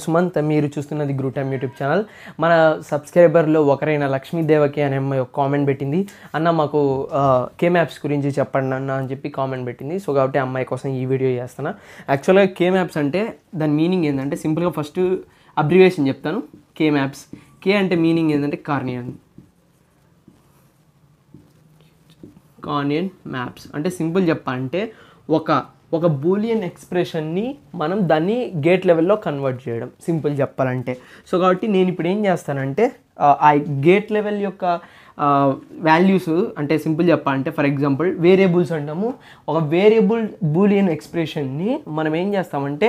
పేరు సుమంత్ మీరు చూస్తున్నది గ్రూటైమ్ యూట్యూబ్ ఛానల్ మన సబ్స్క్రైబర్లో ఒకరైన లక్ష్మీ దేవకి అనే అమ్మాయి ఒక కామెంట్ పెట్టింది అన్న మాకు కేమ్ యాప్స్ గురించి చెప్పండి అన్న అని చెప్పి కామెంట్ పెట్టింది సో కాబట్టి అమ్మాయి కోసం ఈ వీడియో చేస్తాను యాక్చువల్గా కేమ్ యాప్స్ అంటే దాని మీనింగ్ ఏంటంటే సింపుల్గా ఫస్ట్ అబ్రివేషన్ చెప్తాను కే మ్యాప్స్ కే అంటే మీనింగ్ ఏంటంటే కార్నియన్ కార్నియన్ మ్యాప్స్ అంటే సింపుల్ చెప్పాలంటే ఒక ఒక బూలియన్ ఎక్స్ప్రెషన్ని మనం దాన్ని గేట్ లెవెల్లో కన్వర్ట్ చేయడం సింపుల్ చెప్పాలంటే సో కాబట్టి నేను ఇప్పుడు ఏం చేస్తానంటే ఆ గేట్ లెవెల్ యొక్క వాల్యూస్ అంటే సింపుల్ చెప్పాలంటే ఫర్ ఎగ్జాంపుల్ వేరియబుల్స్ అంటాము ఒక వేరియబుల్ బూలియన్ ఎక్స్ప్రెషన్ని మనం ఏం చేస్తామంటే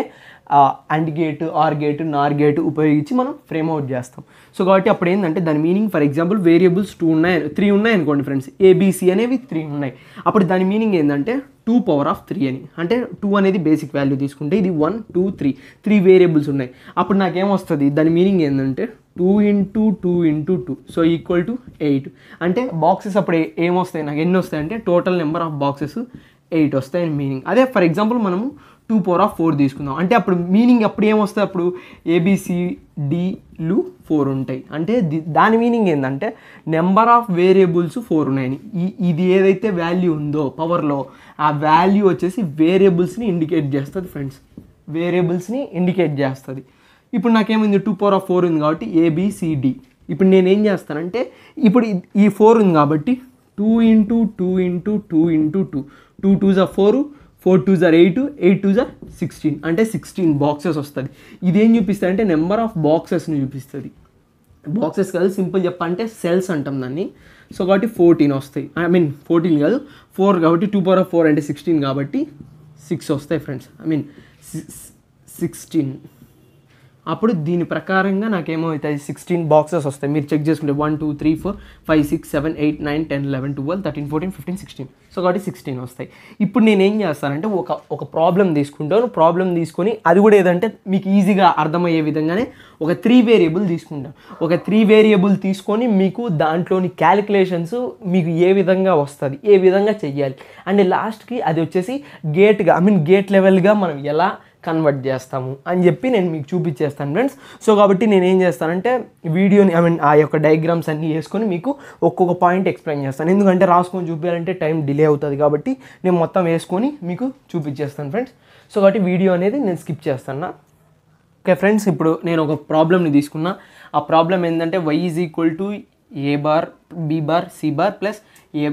and gate or gate nor gate ఉపయోగించి మనం ఫ్రేమ్ అవుట్ చేస్తాం సో కాబట్టి అప్పుడు ఏంటంటే దాని meaning for example variables two ఉన్నాయి త్రీ ఉన్నాయి అనుకోండి ఫ్రెండ్స్ ఏబీసీ అనేవి త్రీ ఉన్నాయి అప్పుడు దాని మీనింగ్ ఏంటంటే టూ పవర్ ఆఫ్ త్రీ అని అంటే టూ అనేది బేసిక్ వాల్యూ తీసుకుంటే ఇది one two three three variables ఉన్నాయి అప్పుడు నాకేమొస్తుంది దాని మీనింగ్ ఏంటంటే two into two into two so equal to eight అంటే బాక్సెస్ అప్పుడు ఏమొస్తాయి నాకు ఎన్ని వస్తాయంటే total number of boxes eight వస్తాయి అని మీనింగ్ అదే ఫర్ ఎగ్జాంపుల్ మనము టూ పవర్ ఆఫ్ ఫోర్ తీసుకుందాం అంటే అప్పుడు మీనింగ్ అప్పుడు ఏమొస్తుంది అప్పుడు ఏబిసిడిలు ఫోర్ ఉంటాయి అంటే దాని మీనింగ్ ఏంటంటే నెంబర్ ఆఫ్ వేరియబుల్స్ ఫోర్ ఉన్నాయని ఈ ఇది ఏదైతే వాల్యూ ఉందో పవర్లో ఆ వాల్యూ వచ్చేసి వేరియబుల్స్ని ఇండికేట్ చేస్తుంది ఫ్రెండ్స్ వేరియబుల్స్ని ఇండికేట్ చేస్తుంది ఇప్పుడు నాకేముంది టూ పవర్ ఆఫ్ ఫోర్ ఉంది కాబట్టి ఏబిసిడి ఇప్పుడు నేను ఏం చేస్తానంటే ఇప్పుడు ఈ ఫోర్ ఉంది కాబట్టి two into two into two into two two two జా ఫోరు ఫోర్ టూ జార్ ఎయిట్ ఎయిట్ టూ జార్ సిక్స్టీన్ అంటే సిక్స్టీన్ బాక్సెస్ వస్తుంది ఇదేం చూపిస్తుంది అంటే నెంబర్ ఆఫ్ బాక్సెస్ని చూపిస్తుంది బాక్సెస్ కాదు సింపుల్ చెప్పాలంటే సెల్స్ అంటాం దాన్ని సో కాబట్టి ఫోర్టీన్ వస్తాయి ఐ మీన్ ఫోర్టీన్ కాదు ఫోర్ కాబట్టి టూ పవర్ ఆఫ్ ఫోర్ అంటే సిక్స్టీన్ కాబట్టి సిక్స్ వస్తాయి ఫ్రెండ్స్ ఐ మీన్ సిక్స్టీన్ అప్పుడు దీని ప్రకారంగా నాకేమవుతాయి సిక్స్టీన్ బాక్సెస్ వస్తాయి మీరు చెక్ చేసుకుంటే one two three four five six seven eight nine ten eleven twelve thirteen fourteen fifteen sixteen so కాబట్టి సిక్స్టీన్ వస్తాయి ఇప్పుడు నేను ఏం చేస్తానంటే ఒక ఒక ప్రాబ్లం తీసుకుంటాను ప్రాబ్లం తీసుకొని అది కూడా ఏదంటే మీకు ఈజీగా అర్థమయ్యే విధంగానే ఒక త్రీ వేరియబుల్ తీసుకుంటాను ఒక త్రీ వేరియబుల్ తీసుకొని మీకు దాంట్లోని క్యాలిక్యులేషన్స్ మీకు ఏ విధంగా వస్తుంది ఏ విధంగా చెయ్యాలి అండ్ లాస్ట్కి అది వచ్చేసి గేట్గా ఐ మీన్ గేట్ లెవెల్గా మనం ఎలా కన్వర్ట్ చేస్తాము అని చెప్పి నేను మీకు చూపించేస్తాను ఫ్రెండ్స్ సో కాబట్టి నేను ఏం చేస్తానంటే వీడియోని ఐ మీన్ ఆ యొక్క డయాగ్రామ్స్ అన్నీ వేసుకొని మీకు ఒక్కొక్క పాయింట్ ఎక్స్ప్లెయిన్ చేస్తాను ఎందుకంటే రాసుకొని చూపించాలంటే టైం డిలే అవుతుంది కాబట్టి నేను మొత్తం వేసుకొని మీకు చూపించేస్తాను ఫ్రెండ్స్ సో కాబట్టి వీడియో అనేది నేను స్కిప్ చేస్తాను ఓకే ఫ్రెండ్స్ ఇప్పుడు నేను ఒక ప్రాబ్లమ్ని తీసుకున్నా ఆ ప్రాబ్లం ఏంటంటే Y is equal to A bar B bar C bar plus A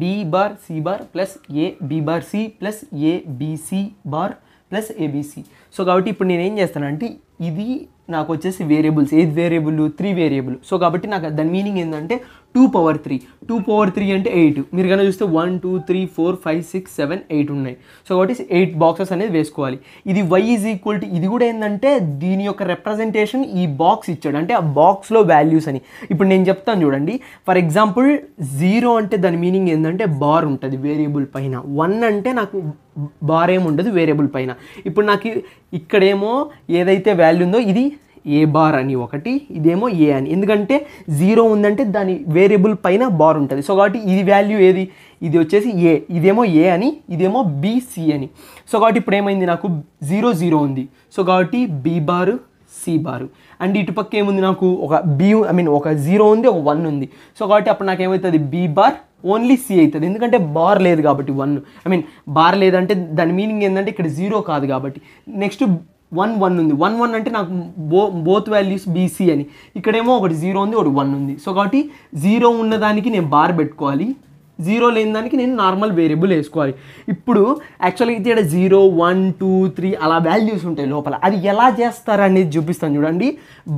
B bar C bar plus A B bar C plus A B C bar plus A B C so కాబట్టి ఇప్పుడు నేను ఏం చేస్తానంటే ఇది నాకు వచ్చేసి వేరియబుల్స్ ఏది వేరియబుల్ త్రీ వేరియబుల్ సో కాబట్టి నాకు దాని మీనింగ్ ఏంటంటే two power three two power three అంటే ఎయిట్ మీరు కనుక చూస్తే one two three four five six seven eight ఉన్నాయి సో ఈస్ ఎయిట్ బాక్సెస్ అనేది వేసుకోవాలి ఇది వై ఈజ్ ఈక్వల్ టు ఇది కూడా ఏంటంటే దీని యొక్క రిప్రజెంటేషన్ ఈ బాక్స్ ఇచ్చాడు అంటే ఆ బాక్స్లో వాల్యూస్ అని ఇప్పుడు నేను చెప్తాను చూడండి ఫర్ ఎగ్జాంపుల్ జీరో అంటే దాని మీనింగ్ ఏంటంటే బార్ ఉంటుంది వేరియబుల్ పైన వన్ అంటే నాకు బార్ ఏముండదు వేరియబుల్ పైన ఇప్పుడు నాకు ఇక్కడేమో ఏదైతే వాల్యూ ఉందో ఇది ఏ బార్ అని ఒకటి ఇదేమో ఏ అని ఎందుకంటే జీరో ఉందంటే దాని వేరియబుల్ పైన బార్ ఉంటుంది సో కాబట్టి ఇది వాల్యూ ఏది ఇది వచ్చేసి ఏ ఇదేమో ఏ అని ఇదేమో బీసీ అని సో కాబట్టి ఇప్పుడు ఏమైంది నాకు జీరో జీరో ఉంది సో కాబట్టి B bar C bar and ఇటుపక్క ఏముంది నాకు ఒక బి ఐ మీన్ ఒక జీరో ఉంది ఒక వన్ ఉంది సో కాబట్టి అప్పుడు నాకు ఏమవుతుంది బీ బార్ ఓన్లీ సి అవుతుంది ఎందుకంటే బార్ లేదు కాబట్టి వన్ ఐ మీన్ బార్ లేదంటే దాని మీనింగ్ ఏంటంటే ఇక్కడ జీరో కాదు కాబట్టి నెక్స్ట్ వన్ వన్ ఉంది వన్ వన్ అంటే నాకు బో బోత్ వాల్యూస్ బీసీ అని ఇక్కడేమో ఒకటి జీరో ఉంది ఒకటి వన్ ఉంది సో కాబట్టి జీరో ఉన్నదానికి నేను బార్ పెట్టుకోవాలి జీరో లేని దానికి నేను నార్మల్ వేరియబుల్ వేసుకోవాలి ఇప్పుడు యాక్చువల్గా అయితే ఇక్కడ జీరో వన్ టూ త్రీ అలా వాల్యూస్ ఉంటాయి లోపల అది ఎలా చేస్తారు అనేది చూపిస్తాను చూడండి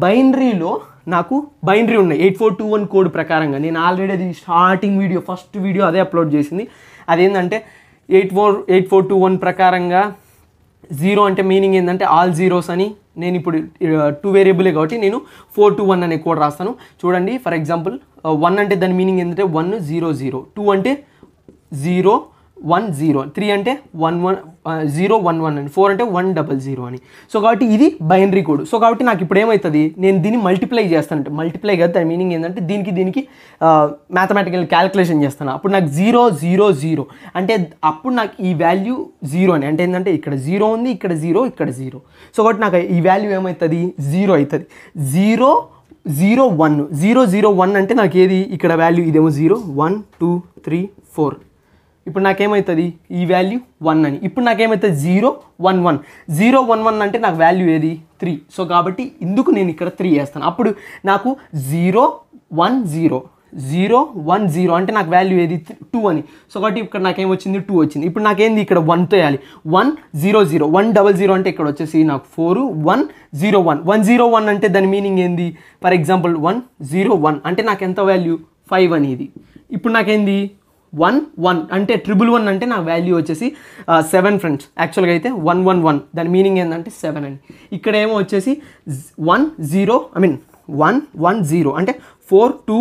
బైనరీలో నాకు బైనరీ ఉన్నాయి eight four two one code ప్రకారంగా నేను ఆల్రెడీ అది స్టార్టింగ్ వీడియో ఫస్ట్ వీడియో అదే అప్లోడ్ చేసింది అదేంటంటే eight four eight four two one ప్రకారంగా జీరో అంటే మీనింగ్ ఏంటంటే ఆల్ జీరోస్ అని నేను ఇప్పుడు టూ వేరియబులే కాబట్టి నేను ఫోర్ టూ వన్ అనే కోడ్ రాస్తాను చూడండి ఫర్ ఎగ్జాంపుల్ వన్ అంటే దాని మీనింగ్ ఏంటంటే వన్ జీరో జీరో టూ అంటే జీరో వన్ జీరో త్రీ అంటే one one zero one one అని ఫోర్ అంటే వన్ డబల్ జీరో అని సో కాబట్టి ఇది బైనరీ కోడ్ సో కాబట్టి నాకు ఇప్పుడు ఏమవుతుంది నేను దీన్ని మల్టిప్లై అంటే మల్టిప్లై కదా దాని మీనింగ్ ఏంటంటే దీనికి దీనికి మ్యాథమెటికల్ క్యాలిక్యులేషన్ చేస్తాను అప్పుడు నాకు జీరో జీరో జీరో అంటే అప్పుడు నాకు ఈ వాల్యూ జీరో అని అంటే ఏంటంటే ఇక్కడ జీరో ఉంది ఇక్కడ జీరో ఇక్కడ జీరో సో కాబట్టి నాకు ఈ వాల్యూ ఏమవుతుంది జీరో అవుతుంది zero zero one zero zero one అంటే నాకు ఏది ఇక్కడ వాల్యూ ఇదేమో zero one two three four ఇప్పుడు నాకేమవుతుంది ఈ వాల్యూ వన్ అని ఇప్పుడు నాకేమవుతుంది zero one one zero one one అంటే నాకు వాల్యూ ఏది త్రీ సో కాబట్టి ఇందుకు నేను ఇక్కడ త్రీ వేస్తాను అప్పుడు నాకు zero one zero zero one zero అంటే నాకు వాల్యూ ఏది టూ అని సో కాబట్టి ఇక్కడ నాకేమొచ్చింది టూ వచ్చింది ఇప్పుడు నాకేంది ఇక్కడ వన్తో వేయాలి one zero zero one double zero అంటే ఇక్కడ వచ్చేసి నాకు four one zero one one zero one అంటే దాని మీనింగ్ ఏంది for example one zero one అంటే నాకు ఎంత వాల్యూ ఫైవ్ అని ఇది ఇప్పుడు నాకేంది వన్ వన్ అంటే ట్రిపుల్ వన్ అంటే నా వాల్యూ వచ్చేసి సెవెన్ ఫ్రెండ్స్ యాక్చువల్గా అయితే వన్ వన్ వన్ దాని మీనింగ్ ఏంటంటే సెవెన్ అని ఇక్కడ ఏమో వచ్చేసి one zero I mean one one zero అంటే ఫోర్ టూ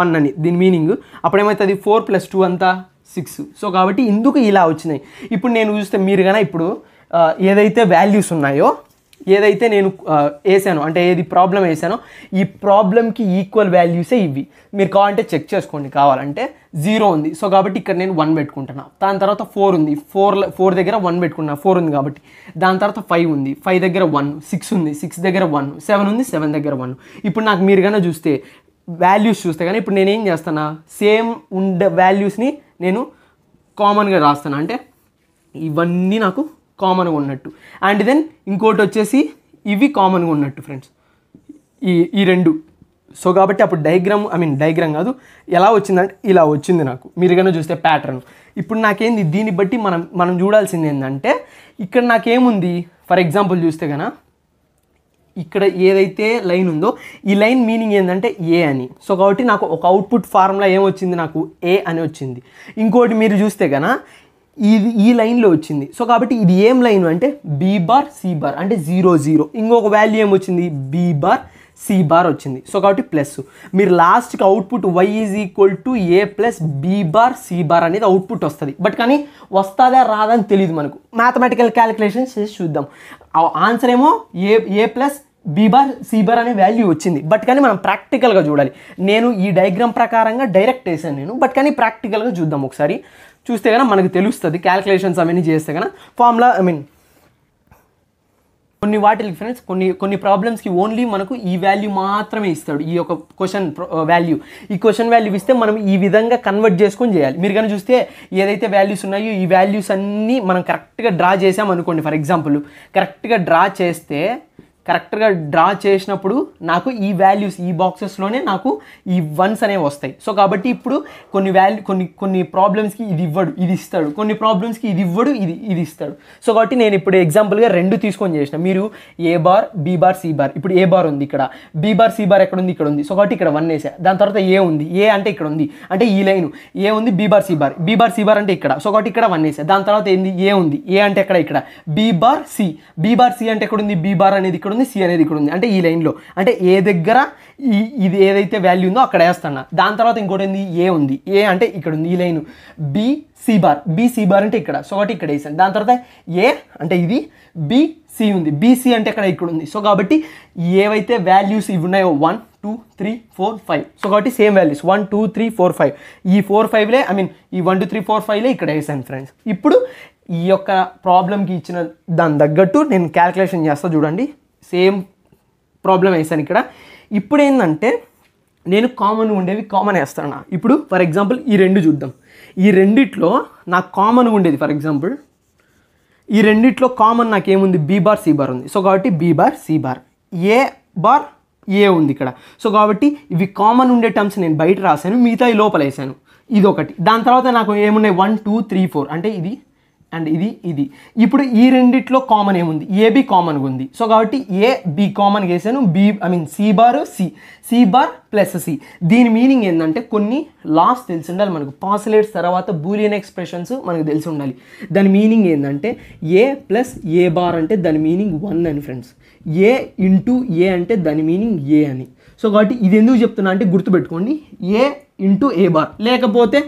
వన్ అని దీని మీనింగ్ అప్పుడేమవుతుంది ఫోర్ ప్లస్ టూ అంతా సిక్స్ సో కాబట్టి ఇందుకు ఇలా వచ్చినాయి ఇప్పుడు నేను చూస్తే మీరు కన్నా ఇప్పుడు ఏదైతే వాల్యూస్ ఉన్నాయో ఏదైతే నేను వేసాను అంటే ఏది ప్రాబ్లం వేసానో ఈ ప్రాబ్లంకి ఈక్వల్ వాల్యూసే ఇవి మీరు కావాలంటే చెక్ చేసుకోండి కావాలంటే జీరో ఉంది సో కాబట్టి ఇక్కడ నేను వన్ పెట్టుకుంటున్నా దాని తర్వాత ఫోర్ ఉంది ఫోర్ ఫోర్ దగ్గర వన్ పెట్టుకున్నా ఫోర్ ఉంది కాబట్టి దాని తర్వాత ఫైవ్ ఉంది ఫైవ్ దగ్గర వన్ సిక్స్ ఉంది సిక్స్ దగ్గర వన్ సెవెన్ ఉంది సెవెన్ దగ్గర వన్ ఇప్పుడు నాకు మీరు కన్నా చూస్తే వాల్యూస్ చూస్తే కానీ ఇప్పుడు నేనేం చేస్తానా సేమ్ ఉండే వాల్యూస్ని నేను కామన్గా రాస్తాను అంటే ఇవన్నీ నాకు కామన్గా ఉన్నట్టు అండ్ దెన్ ఇంకోటి వచ్చేసి ఇవి కామన్గా ఉన్నట్టు ఫ్రెండ్స్ ఈ ఈ రెండు సో కాబట్టి అప్పుడు డైగ్రామ్ ఐ మీన్ డైగ్రామ్ కాదు ఎలా వచ్చిందంటే ఇలా వచ్చింది నాకు మీరు కన్నా చూస్తే ప్యాటర్న్ ఇప్పుడు నాకేంది దీన్ని బట్టి మనం మనం చూడాల్సింది ఏంటంటే ఇక్కడ నాకేముంది ఫర్ ఎగ్జాంపుల్ చూస్తే కన ఇక్కడ ఏదైతే లైన్ ఉందో ఈ లైన్ మీనింగ్ ఏంటంటే ఏ అని సో కాబట్టి నాకు ఒక అవుట్పుట్ ఫార్ములా ఏమొచ్చింది నాకు ఏ అని వచ్చింది ఇంకోటి మీరు చూస్తే కన ఇది ఈ లైన్లో వచ్చింది సో కాబట్టి ఇది ఏం లైన్ అంటే బీ బార్ సి బార్ అంటే జీరో జీరో ఇంకొక వాల్యూ ఏం వచ్చింది బీ బార్ సి బార్ వచ్చింది సో కాబట్టి ప్లస్ మీరు లాస్ట్కి output Y is equal to A plus B bar C bar అనేది అవుట్పుట్ వస్తుంది బట్ కానీ వస్తుందా రాదా అని తెలియదు మనకు మ్యాథమెటికల్ క్యాలిక్యులేషన్స్ చేసి చూద్దాం ఆన్సర్ ఏమో A A plus B bar C bar అనే వాల్యూ వచ్చింది బట్ కానీ మనం ప్రాక్టికల్గా చూడాలి నేను ఈ డయాగ్రామ్ ప్రకారంగా డైరెక్ట్ వేసాను నేను బట్ కానీ ప్రాక్టికల్గా చూద్దాం ఒకసారి చూస్తే కనుక మనకు తెలుస్తుంది క్యాల్కులేషన్స్ అవన్నీ చేస్తే కనుక ఫార్ములా ఐ మీన్ కొన్ని వాటికి ఫ్రెండ్స్ కొన్ని కొన్ని ప్రాబ్లమ్స్కి ఓన్లీ మనకు ఈ వాల్యూ మాత్రమే ఇస్తాడు ఈ యొక్క క్వశ్చన్ వాల్యూ uh, ఈ క్వశ్చన్ వాల్యూ ఇస్తే మనం ఈ విధంగా కన్వర్ట్ చేసుకొని చేయాలి మీరు కానీ చూస్తే ఏదైతే వాల్యూస్ ఉన్నాయో ఈ వాల్యూస్ అన్నీ మనం కరెక్ట్గా డ్రా చేసామనుకోండి ఫర్ ఎగ్జాంపుల్ కరెక్ట్గా డ్రా చేస్తే కరెక్ట్గా డ్రా చేసినప్పుడు నాకు ఈ వాల్యూస్ ఈ బాక్సెస్లోనే నాకు ఈ వన్స్ అనేవి వస్తాయి సో కాబట్టి ఇప్పుడు కొన్ని వాల్యూ కొన్ని కొన్ని ప్రాబ్లమ్స్కి ఇది ఇవ్వడు ఇది ఇస్తాడు కొన్ని ప్రాబ్లమ్స్కి ఇది ఇవ్వడు ఇది ఇది ఇస్తాడు సో కాబట్టి నేను ఇప్పుడు ఎగ్జాంపుల్గా రెండు తీసుకొని చేసిన మీరు A bar B bar C bar ఇప్పుడు ఏ బార్ ఉంది ఇక్కడ బీ బార్ సి బార్ ఎక్కడ ఉంది ఇక్కడ ఉంది సో కాబట్టి ఇక్కడ వన్ వేసా దాని తర్వాత ఏ ఉంది ఏ అంటే ఇక్కడ ఉంది అంటే ఈ లైన్ ఏ ఉంది B bar C bar B bar C bar అంటే ఇక్కడ సో కాబట్టి ఇక్కడ వన్ వేసా దాని తర్వాత ఏంది ఏ ఉంది ఏ అంటే ఎక్కడ ఇక్కడ B bar C B bar C అంటే ఎక్కడ ఉంది బీ బార్ అనేది ఇక్కడ ఇక్కడ ఉంది సి అనేది ఇక్కడ ఉంది అంటే ఈ లైన్లో అంటే ఏ దగ్గర ఈ ఇది ఏదైతే వాల్యూ ఉందో అక్కడ వేస్తాను దాని తర్వాత ఇంకోటి ఉంది ఏ ఉంది ఏ అంటే ఇక్కడ ఉంది ఈ line B C bar B C bar అంటే ఇక్కడ సో ఒకటి ఇక్కడ వేసాను దాని తర్వాత ఏ అంటే ఇది బి సి ఉంది బీసీ అంటే ఇక్కడ ఇక్కడ ఉంది సో కాబట్టి ఏవైతే వాల్యూస్ ఇవి ఉన్నాయో one two three four five so కాబట్టి same values one two three four five ఈ ఫోర్ ఫైవ్లే ఐ మీన్ ఈ వన్ టూ త్రీ ఫోర్ ఫైవ్లే ఇక్కడ వేసాను ఫ్రెండ్స్ ఇప్పుడు ఈ యొక్క ప్రాబ్లంకి ఇచ్చిన దాని తగ్గట్టు నేను క్యాల్కులేషన్ చేస్తా చూడండి సేమ్ ప్రాబ్లం వేసాను ఇక్కడ ఇప్పుడు ఏంటంటే నేను కామన్ ఉండేవి కామన్ వేస్తాను ఇప్పుడు ఫర్ ఎగ్జాంపుల్ ఈ రెండు చూద్దాం ఈ రెండిట్లో నాకు కామన్ ఉండేది ఫర్ ఎగ్జాంపుల్ ఈ రెండిట్లో కామన్ నాకు బీ బార్ సి బార్ ఉంది సో కాబట్టి B bar C bar A bar A ఉంది ఇక్కడ సో కాబట్టి ఇవి కామన్ ఉండే టర్మ్స్ నేను బయట రాశాను మిగతా లోపల వేసాను ఇది ఒకటి దాని తర్వాత నాకు ఏమున్నాయి వన్ టూ త్రీ ఫోర్ అంటే ఇది అండ్ ఇది ఇది ఇప్పుడు ఈ రెండిట్లో కామన్ ఏముంది ఏబి కామన్గా ఉంది సో కాబట్టి ఏ బి కామన్ వేసాను B I mean C bar C C bar plus C దీని మీనింగ్ ఏంటంటే కొన్ని లాస్ తెలిసి ఉండాలి మనకు పాసిలేట్స్ తర్వాత బూలియన్ ఎక్స్ప్రెషన్స్ మనకు తెలిసి ఉండాలి దాని మీనింగ్ ఏంటంటే ఏ ప్లస్ ఏ బార్ అంటే దాని మీనింగ్ వన్ అని ఫ్రెండ్స్ ఏ ఇంటూ ఏ అంటే దాని మీనింగ్ ఏ అని సో కాబట్టి ఇది ఎందుకు చెప్తున్నా అంటే గుర్తుపెట్టుకోండి ఏ ఇంటూ ఏ బార్ లేకపోతే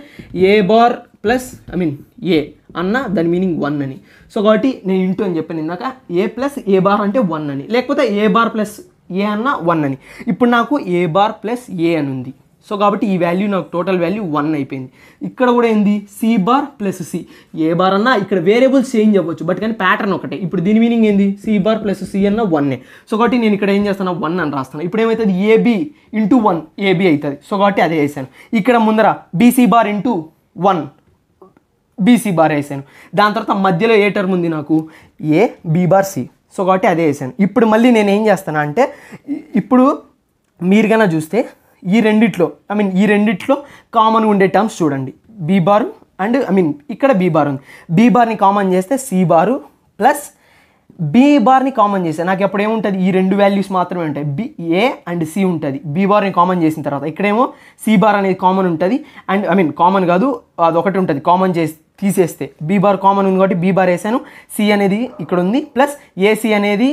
A bar plus I mean A అన్న దాని మీనింగ్ వన్ అని సో కాబట్టి నేను ఇంటూ అని చెప్పాను ఇందాక ఏ ప్లస్ ఏ బార్ అంటే వన్ అని లేకపోతే ఏ బార్ ప్లస్ ఏ అన్న వన్ అని ఇప్పుడు నాకు ఏ బార్ ప్లస్ ఏ అని ఉంది సో కాబట్టి ఈ వాల్యూ నాకు టోటల్ వాల్యూ వన్ అయిపోయింది ఇక్కడ కూడా ఏంది C bar plus C A bar అన్నా ఇక్కడ వేరియబుల్స్ చేంజ్ అవ్వచ్చు బట్ కానీ ప్యాటర్న్ ఒకటే ఇప్పుడు దీని మీనింగ్ ఏంది సి బార్ ప్లస్ సి అన్న ఏ సో కాబట్టి నేను ఇక్కడ ఏం చేస్తాను వన్ అని రాస్తాను ఇప్పుడు ఏమవుతుంది ఏబి ఇంటూ వన్ ఏబి అవుతుంది సో కాబట్టి అదే వేసాను ఇక్కడ ముందర B C bar into one B C bar వేసాను దాని తర్వాత మధ్యలో ఏ టర్మ్ ఉంది నాకు A B bar C so కాబట్టి అదే వేసాను ఇప్పుడు మళ్ళీ నేను ఏం చేస్తాను అంటే ఇప్పుడు మీరు కన్నా చూస్తే ఈ రెండిట్లో ఐ మీన్ ఈ రెండిట్లో కామన్ ఉండే టర్మ్స్ చూడండి బీ అండ్ ఐ మీన్ ఇక్కడ బీ బార్ ఉంది బీ బార్ని కామన్ చేస్తే సి బారు ప్లస్ బీ బార్ని కామన్ చేశాను నాకు ఎప్పుడు ఏముంటుంది ఈ రెండు వాల్యూస్ మాత్రమే ఉంటాయి బి ఏ అండ్ సి ఉంటుంది బీ బార్ని కామన్ చేసిన తర్వాత ఇక్కడేమో సి బార్ అనేది కామన్ ఉంటుంది అండ్ ఐ మీన్ కామన్ కాదు అది ఒకటి ఉంటుంది కామన్ చేసి తీసేస్తే బీ బార్ కామన్ ఉంది కాబట్టి బీ బార్ వేసాను సి అనేది ఇక్కడ ఉంది ప్లస్ ఏసీ అనేది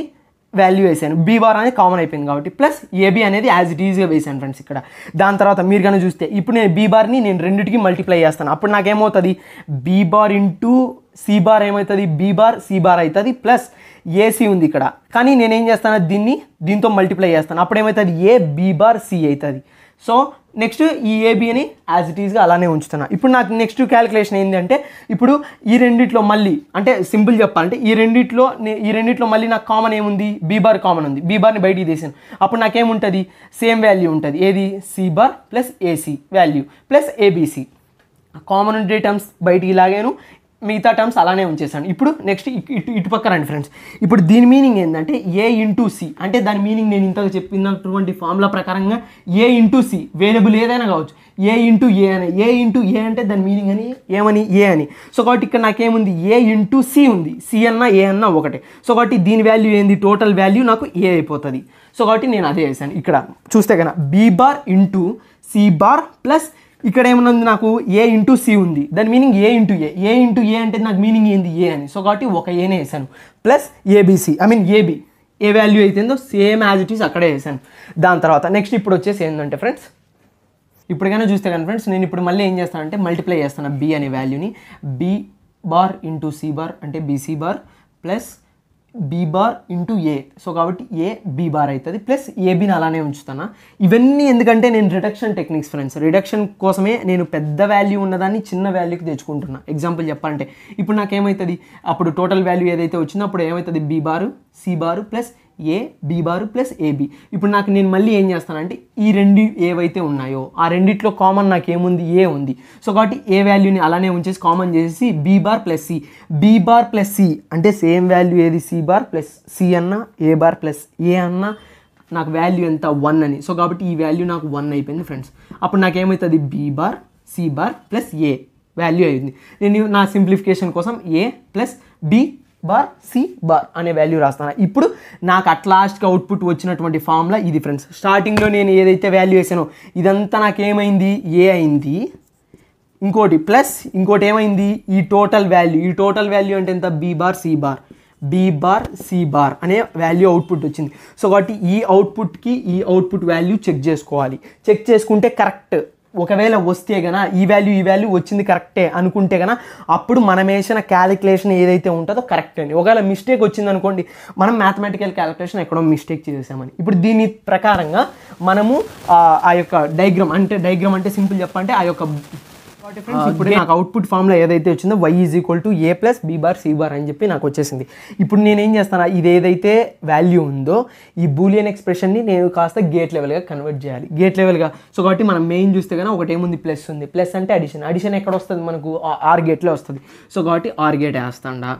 వాల్యూ వేసాను బీ బార్ అనేది కామన్ అయిపోయింది కాబట్టి ప్లస్ ఏబీ అనేది యాజ్ ఇట్ ఈజీగా వేసాను ఫ్రెండ్స్ ఇక్కడ దాని తర్వాత మీరు కనుక చూస్తే ఇప్పుడు నేను బీ బార్ని నేను రెండింటికి మల్టిప్లై చేస్తాను అప్పుడు నాకేమవుతుంది B bar into C bar ఏమవుతుంది బీ బార్ సి బార్ అవుతుంది ప్లస్ ఏసీ ఉంది ఇక్కడ కానీ నేనేం చేస్తాను దీన్ని దీంతో మల్టిప్లై చేస్తాను అప్పుడు ఏమవుతుంది ఏ బీ బార్ సి అవుతుంది సో నెక్స్ట్ ఈ ఏబిని యాజ్ ఇట్ ఈస్గా అలానే ఉంచుతున్నా ఇప్పుడు నాకు నెక్స్ట్ క్యాలిక్యులేషన్ ఏంటంటే ఇప్పుడు ఈ రెండిట్లో మళ్ళీ అంటే సింపుల్ చెప్పాలంటే ఈ రెండిట్లో ఈ రెండిట్లో మళ్ళీ నాకు కామన్ ఏముంది బీబార్ కామన్ ఉంది బీబార్ని బయటికి తీసాను అప్పుడు నాకేముంటుంది సేమ్ వాల్యూ ఉంటుంది ఏది C bar plus AC value plus ABC common ఉండే టర్మ్స్ బయటికి లాగాను మిగతా టర్మ్స్ అలానే ఉంచేసాను ఇప్పుడు నెక్స్ట్ ఇటు పక్క రండి ఫ్రెండ్స్ ఇప్పుడు దీని మీనింగ్ ఏంటంటే ఏ ఇంటూ సి అంటే దాని మీనింగ్ నేను ఇంతకు చెప్పినటువంటి ఫార్ములా ప్రకారంగా ఏ ఇంటూ సి వేరియబుల్ ఏదైనా కావచ్చు ఏ ఇంటూ ఏ అని ఏ ఇంటూ ఏ అంటే దాని మీనింగ్ అని ఏమని ఏ అని సో కాబట్టి ఇక్కడ నాకేముంది ఏ ఇంటూ సి ఉంది సి అన్న ఏ అన్న ఒకటే సో కాబట్టి దీని వాల్యూ ఏంది టోటల్ వాల్యూ నాకు ఏ అయిపోతుంది సో కాబట్టి నేను అదే వేసాను ఇక్కడ చూస్తే కదా B bar into C bar plus ఇక్కడ ఏమన్నది నాకు ఏ ఇంటూ సి ఉంది దాని meaning A into A A into A అంటే నాకు మీనింగ్ ఏంది ఏ అని సో కాబట్టి ఒక ఏనే వేసాను plus ABC I mean AB A value అయితేందో సేమ్ యాజ్ ఇట్ ఈస్ అక్కడే వేసాను దాని తర్వాత నెక్స్ట్ ఇప్పుడు వచ్చేసి ఏంటంటే ఫ్రెండ్స్ ఇప్పటికైనా చూస్తే కానీ ఫ్రెండ్స్ నేను ఇప్పుడు మళ్ళీ ఏం చేస్తానంటే మల్టిప్లై చేస్తాను బి అనే వాల్యూని B bar into C bar అంటే BC bar plus B bar into A so కాబట్టి ఏ బీ బార్ అవుతుంది ప్లస్ ఏబీని అలానే ఉంచుతానా ఇవన్నీ ఎందుకంటే నేను రిడక్షన్ టెక్నిక్స్ ఫ్రెండ్స్ రిడక్షన్ కోసమే నేను పెద్ద వాల్యూ ఉన్నదాన్ని చిన్న వాల్యూకి తెచ్చుకుంటున్నా ఎగ్జాంపుల్ చెప్పాలంటే ఇప్పుడు నాకు ఏమవుతుంది అప్పుడు టోటల్ వాల్యూ ఏదైతే వచ్చిందో అప్పుడు ఏమవుతుంది B bar C bar plus A B bar plus AB ఇప్పుడు నాకు నేను మళ్ళీ ఏం చేస్తానంటే ఈ రెండు ఏవైతే ఉన్నాయో ఆ రెండిట్లో కామన్ నాకు ఏముంది ఏ ఉంది సో కాబట్టి ఏ వాల్యూని అలానే ఉంచేసి కామన్ చేసి B bar plus C B bar plus C అంటే సేమ్ వాల్యూ ఏది సి బార్ ప్లస్ సి అన్న ఏ బార్ ప్లస్ ఏ అన్నా నాకు వాల్యూ ఎంత వన్ అని సో కాబట్టి ఈ వాల్యూ నాకు వన్ అయిపోయింది ఫ్రెండ్స్ అప్పుడు నాకు ఏమవుతుంది B bar C bar plus A value అయింది నేను నా సింప్లిఫికేషన్ కోసం A plus B bar C bar అనే వాల్యూ రాస్తాను ఇప్పుడు నాకు అట్ లాస్ట్గా అవుట్పుట్ వచ్చినటువంటి ఫామ్లో ఇది ఫ్రెండ్స్ స్టార్టింగ్లో నేను ఏదైతే వాల్యూ వేసానో ఇదంతా ఏమైంది ఏ అయింది ఇంకోటి ప్లస్ ఇంకోటి ఏమైంది ఈ టోటల్ వాల్యూ ఈ టోటల్ వాల్యూ అంటే ఎంత B bar C bar B bar C bar అనే వాల్యూ అవుట్పుట్ వచ్చింది సో కాబట్టి ఈ అవుట్పుట్కి ఈ అవుట్పుట్ వాల్యూ చెక్ చేసుకోవాలి చెక్ చేసుకుంటే కరెక్ట్ ఒకవేళ వస్తే గన ఈ వాల్యూ ఈ వాల్యూ వచ్చింది కరెక్టే అనుకుంటే గన అప్పుడు మనం వేసిన క్యాలిక్యులేషన్ ఏదైతే ఉంటుందో కరెక్ట్ అండి ఒకవేళ మిస్టేక్ వచ్చింది అనుకోండి మనం మ్యాథమెటికల్ క్యాలిక్యులేషన్ ఎక్కడో మిస్టేక్ చేసామని ఇప్పుడు దీని ప్రకారంగా మనము ఆ యొక్క డైగ్రామ్ అంటే డైగ్రామ్ అంటే సింపుల్ చెప్పంటే ఆ యొక్క ఇప్పుడే ఇప్పుడు నాకు అవుట్పుట్ ఫామ్లో ఏదైతే వచ్చిందో Y is equal to A plus B bar C bar అని చెప్పి నాకు వచ్చేసింది ఇప్పుడు నేను ఏం చేస్తాను ఇది ఏదైతే వాల్యూ ఉందో ఈ బూలియన్ ఎక్స్ప్రెషన్ని నేను కాస్త గేట్ లెవెల్గా కన్వర్ట్ చేయాలి గేట్ లెవెల్గా సో కాబట్టి మనం మెయిన్ చూస్తే కానీ ఒకటి ఏముంది ప్లస్ ఉంది ప్లస్ అంటే అడిషన్ అడిషన్ ఎక్కడ వస్తుంది మనకు ఆర్ గేట్లో వస్తుంది సో కాబట్టి ఆర్ గేట్ వేస్తాండా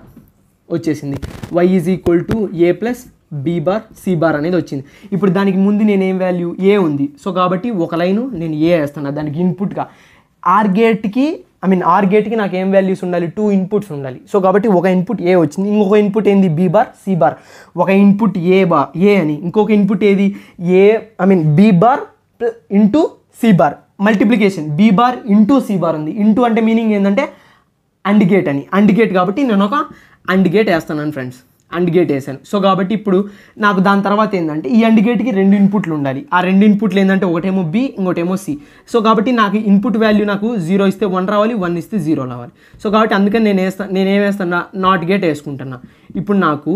వచ్చేసింది Y is equal to A plus B bar C bar అనేది వచ్చింది ఇప్పుడు దానికి ముందు నేనేం వాల్యూ ఏ ఉంది సో కాబట్టి ఒక లైను నేను ఏ వేస్తున్నా దానికి ఇన్పుట్గా ఆర్ గేట్కి ఐ మీన్ ఆర్ గేట్కి నాకు ఏం వాల్యూస్ ఉండాలి టూ ఇన్పుట్స్ ఉండాలి సో కాబట్టి ఒక ఇన్పుట్ ఏ వచ్చింది ఇంకొక ఇన్పుట్ ఏంది బీ బార్ సి బార్ ఒక ఇన్పుట్ ఏ బార్ ఏ అని ఇంకొక ఇన్పుట్ ఏది A I mean B bar into C bar multiplication B bar into C bar ఉంది ఇంటూ అంటే మీనింగ్ ఏంటంటే అండ్ గేట్ అని అండ్ గేట్ కాబట్టి నేను ఒక అండ్ గేట్ వేస్తాను ఫ్రెండ్స్ అండ్ గేట్ వేసాను సో కాబట్టి ఇప్పుడు నాకు దాని తర్వాత ఏంటంటే ఈ అండ్ గేట్కి రెండు ఇన్పుట్లు ఉండాలి ఆ రెండు ఇన్పుట్లు ఏంటంటే ఒకటేమో బి ఇంకోటేమో సి సో కాబట్టి నాకు ఇన్పుట్ వాల్యూ నాకు జీరో ఇస్తే వన్ రావాలి వన్ ఇస్తే జీరో రావాలి సో కాబట్టి అందుకని నేను వేస్తా నేను వేస్తాను నాట్ గేట్ వేసుకుంటున్నా ఇప్పుడు నాకు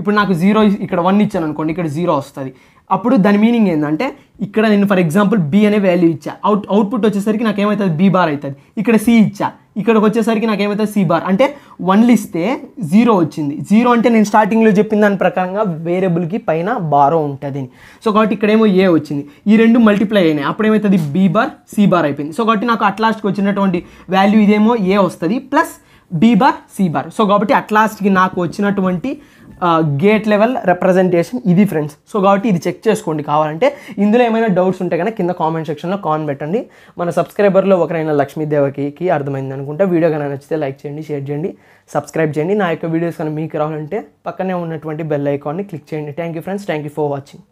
ఇప్పుడు నాకు జీరో ఇక్కడ వన్ ఇచ్చాను అనుకోండి ఇక్కడ జీరో వస్తుంది అప్పుడు దాని మీనింగ్ ఏంటంటే ఇక్కడ నేను ఫర్ ఎగ్జాంపుల్ బి అనే వాల్యూ ఇచ్చా అవుట్ అవుట్పుట్ వచ్చేసరికి నాకు ఏమవుతుంది బీ బార్ అవుతుంది ఇక్కడ సి ఇచ్చా ఇక్కడికి వచ్చేసరికి నాకేమైతే సి బార్ అంటే వన్లు ఇస్తే జీరో వచ్చింది జీరో అంటే నేను స్టార్టింగ్లో చెప్పిన దాని ప్రకారంగా వేరియబుల్కి పైన బారో ఉంటుంది అని సో కాబట్టి ఇక్కడేమో ఏ వచ్చింది ఈ రెండు మల్టిప్లై అయినాయి అప్పుడేమవుతుంది బి బార్ సి బార్ అయిపోయింది సో కాబట్టి నాకు అట్లాస్ట్కి వచ్చినటువంటి వాల్యూ ఇదేమో ఏ వస్తుంది plus B bar C bar so కాబట్టి అట్లాస్ట్కి నాకు వచ్చినటువంటి గేట్ లెవెల్ రిప్రజెంటేషన్ ఇది ఫ్రెండ్స్ సో కాబట్టి ఇది చెక్ చేసుకోండి కావాలంటే ఇందులో ఏమైనా డౌట్స్ ఉంటే కనుక కింద కామెంట్ సెక్షన్లో కామెంట్ పెట్టండి మన సబ్స్క్రైబర్లో ఒకరైన లక్ష్మీదేవకి అర్థమైంది అనుకుంటే వీడియో కనుక నచ్చితే లైక్ చేయండి షేర్ చేయండి సబ్స్క్రైబ్ చేయండి నా యొక్క వీడియోస్ కనుక మీకు రావాలంటే పక్కనే ఉన్నటువంటి బెల్ ఐకాన్ని క్లిక్ చేయండి thank you friends thank you for watching